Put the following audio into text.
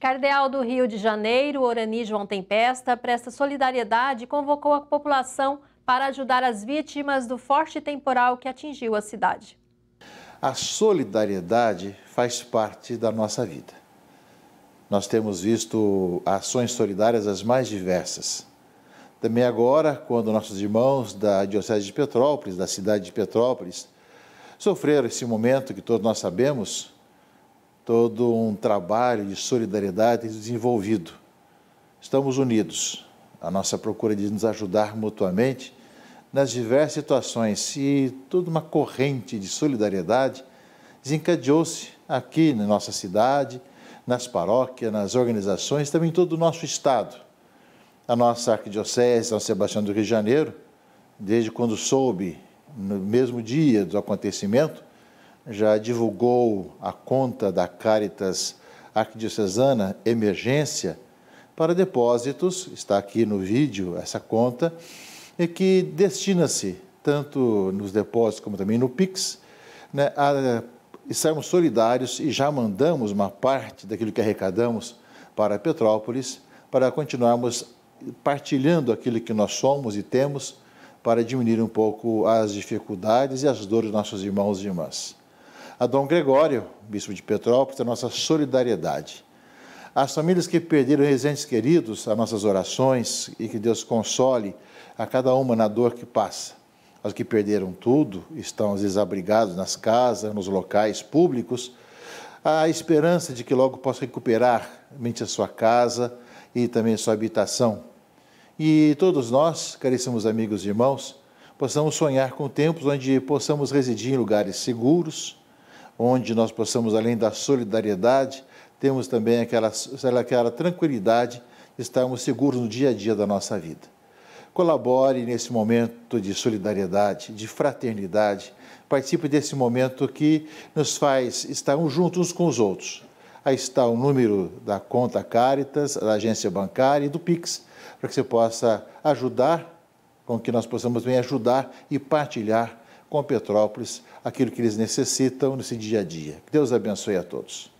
Cardeal do Rio de Janeiro, Orani João Tempesta, presta solidariedade e convocou a população para ajudar as vítimas do forte temporal que atingiu a cidade. A solidariedade faz parte da nossa vida. Nós temos visto ações solidárias as mais diversas. Também agora, quando nossos irmãos da Diocese de Petrópolis, da cidade de Petrópolis, sofreram esse momento que todos nós sabemos, todo um trabalho de solidariedade desenvolvido. Estamos unidos, a nossa procura de nos ajudar mutuamente nas diversas situações e toda uma corrente de solidariedade desencadeou-se aqui na nossa cidade, nas paróquias, nas organizações, também em todo o nosso estado. A nossa arquidiocese, São Sebastião do Rio de Janeiro, desde quando soube, no mesmo dia do acontecimento, já divulgou a conta da Caritas Arquidiocesana Emergência para depósitos, está aqui no vídeo essa conta, e que destina-se, tanto nos depósitos como também no PIX, né, a estarmos solidários e já mandamos uma parte daquilo que arrecadamos para Petrópolis, para continuarmos partilhando aquilo que nós somos e temos, para diminuir um pouco as dificuldades e as dores dos nossos irmãos e irmãs. A Dom Gregório, bispo de Petrópolis, a nossa solidariedade. As famílias que perderam residentes queridos, as nossas orações e que Deus console a cada uma na dor que passa. As que perderam tudo, estão desabrigados nas casas, nos locais públicos, a esperança de que logo possa recuperar mente a sua casa e também a sua habitação. E todos nós, caríssimos amigos e irmãos, possamos sonhar com tempos onde possamos residir em lugares seguros, onde nós possamos, além da solidariedade, temos também aquela, aquela tranquilidade de estarmos seguros no dia a dia da nossa vida. Colabore nesse momento de solidariedade, de fraternidade, participe desse momento que nos faz estarmos juntos uns com os outros. Aí está o número da conta Caritas, da agência bancária e do Pix, para que você possa ajudar, com que nós possamos bem ajudar e partilhar com Petrópolis aquilo que eles necessitam nesse dia a dia. Que Deus abençoe a todos.